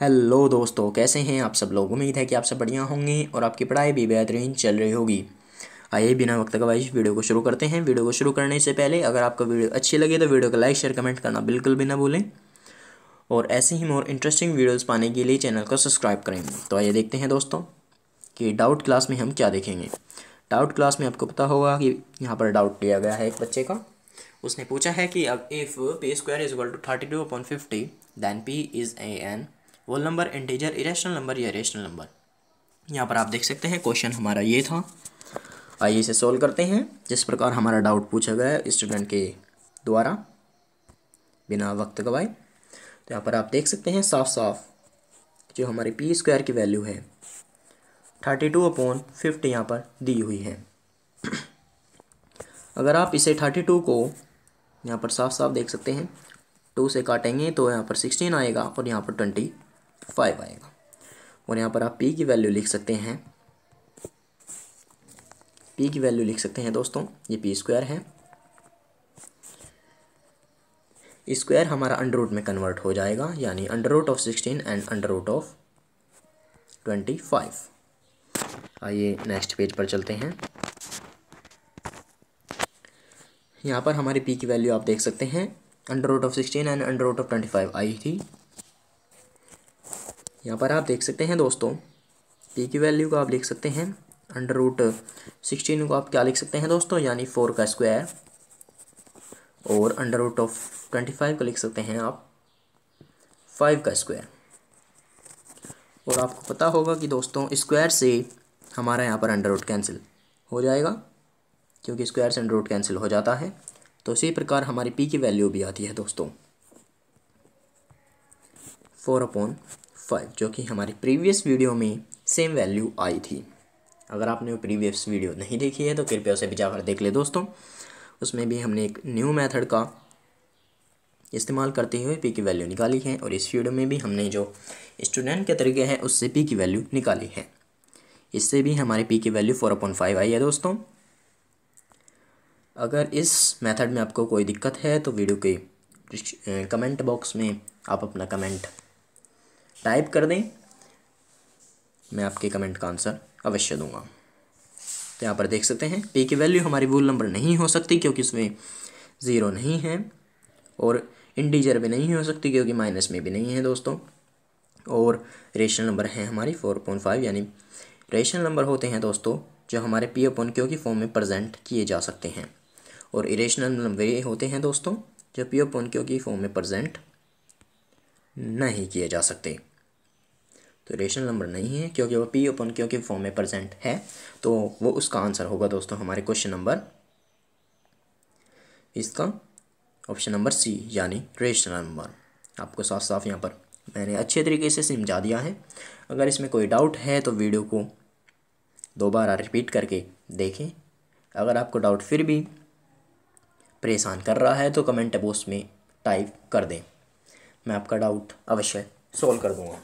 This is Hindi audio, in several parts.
हेलो दोस्तों कैसे हैं आप सब लोग उम्मीद है कि आप सब बढ़िया होंगे और आपकी पढ़ाई भी बेहतरीन चल रही होगी आइए बिना वक्त का वाइज वीडियो को शुरू करते हैं वीडियो को शुरू करने से पहले अगर आपको वीडियो अच्छी लगे तो वीडियो को लाइक शेयर कमेंट करना बिल्कुल भी ना भूलें और ऐसे ही मोर इंटरेस्टिंग वीडियोज़ पाने के लिए चैनल को सब्सक्राइब करें तो आइए देखते हैं दोस्तों कि डाउट क्लास में हम क्या देखेंगे डाउट क्लास में आपको पता होगा कि यहाँ पर डाउट दिया गया है एक बच्चे का उसने पूछा है कि अब if P square is equal to thirty two upon fifty then P is a an whole number integer irrational number या रेशनल नंबर यहाँ पर आप देख सकते हैं क्वेश्चन हमारा ये था आइए इसे सोल्व करते हैं जिस प्रकार हमारा डाउट पूछा गया है स्टूडेंट के द्वारा बिना वक्त गवाए तो यहाँ पर आप देख सकते हैं साफ साफ जो हमारे पी स्क्वायर की वैल्यू है थर्टी टू अपॉन फिफ्टी यहाँ पर दी हुई है अगर आप इसे थर्टी टू को यहाँ पर साफ साफ देख सकते हैं टू से काटेंगे तो यहाँ पर सिक्सटीन आएगा और यहाँ पर ट्वेंटी फाइव आएगा और यहाँ पर आप पी की वैल्यू लिख सकते हैं पी की वैल्यू लिख सकते हैं दोस्तों ये पी स्क्वायर है स्क्वायर हमारा अंडर रूट में कन्वर्ट हो जाएगा यानी under root of sixteen and under root of twenty five आइए नेक्स्ट पेज पर चलते हैं यहाँ पर हमारी पी की वैल्यू आप देख सकते हैं under root of sixteen and under root of twenty five आई थी यहाँ पर आप देख सकते हैं दोस्तों पी की वैल्यू को आप लिख सकते हैं अंडर रूट सिक्सटीन को आप क्या लिख सकते हैं दोस्तों यानी फोर का स्क्वायर और under root of twenty five को लिख सकते हैं आप फाइव का स्क्वायर और आपको पता होगा कि दोस्तों स्क्वायर से हमारा यहाँ पर अंडर रूट कैंसिल हो जाएगा क्योंकि स्क्वायर से अंडर रूट कैंसिल हो जाता है तो इसी प्रकार हमारी पी की वैल्यू भी आती है दोस्तों फोर अपॉन फाइव जो कि हमारी प्रीवियस वीडियो में सेम वैल्यू आई थी अगर आपने वो प्रीवियस वीडियो नहीं देखी है तो कृपया उसे भी जाकर देख ले दोस्तों उसमें भी हमने एक न्यू मेथड का इस्तेमाल करते हुए पी की वैल्यू निकाली है और इस वीडियो में भी हमने जो स्टूडेंट के तरीके हैं उससे पी की वैल्यू निकाली है इससे भी हमारे पी की वैल्यू फोर अपॉइंट फाइव आई है दोस्तों अगर इस मेथड में आपको कोई दिक्कत है तो वीडियो के कमेंट बॉक्स में आप अपना कमेंट टाइप कर दें मैं आपके कमेंट का आंसर अवश्य दूंगा तो यहाँ पर देख सकते हैं पे की वैल्यू हमारी वोल नंबर नहीं हो सकती क्योंकि इसमें ज़ीरो नहीं है और इंडिजर भी नहीं हो सकती क्योंकि माइनस में भी नहीं है दोस्तों और रेशनल नंबर है हमारी फोर पॉइंट फाइव यानी रेशनल नंबर होते हैं दोस्तों जो हमारे पी अपन क्यों की फॉर्म में प्रजेंट किए जा सकते हैं और इरेशनल नंबर होते हैं दोस्तों जो पी अपन क्यों की फॉर्म में प्रजेंट नहीं किए जा सकते तो रेशनल नंबर नहीं है क्योंकि वो पी ओपन क्योंकि फॉर्म में प्रजेंट है तो वो उसका आंसर होगा दोस्तों हमारे क्वेश्चन नंबर इसका ऑप्शन नंबर सी यानी रेशनल नंबर आपको साफ साफ यहाँ पर मैंने अच्छे तरीके से समझा दिया है अगर इसमें कोई डाउट है तो वीडियो को दोबारा रिपीट करके देखें अगर आपको डाउट फिर भी परेशान कर रहा है तो कमेंट बॉक्स में टाइप कर दें मैं आपका डाउट अवश्य सॉल्व कर दूँगा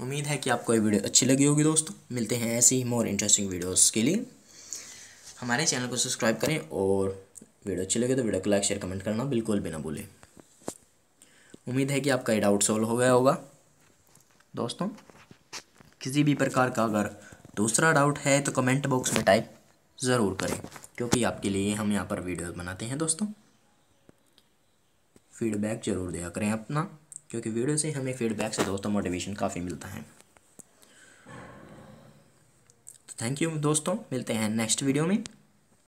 उम्मीद है कि आपको ये वीडियो अच्छी लगी होगी दोस्तों मिलते हैं ऐसी ही मोर इंटरेस्टिंग वीडियोस के लिए हमारे चैनल को सब्सक्राइब करें और वीडियो अच्छी लगे तो वीडियो को लाइक शेयर कमेंट करना बिल्कुल भी ना भूलें उम्मीद है कि आपका ये डाउट सॉल्व हो गया होगा दोस्तों किसी भी प्रकार का अगर दूसरा डाउट है तो कमेंट बॉक्स में टाइप ज़रूर करें क्योंकि आपके लिए हम यहाँ पर वीडियो बनाते हैं दोस्तों फीडबैक ज़रूर दिया करें अपना क्योंकि वीडियो से हमें फीडबैक से दोस्तों मोटिवेशन काफ़ी मिलता है तो थैंक यू दोस्तों मिलते हैं नेक्स्ट वीडियो में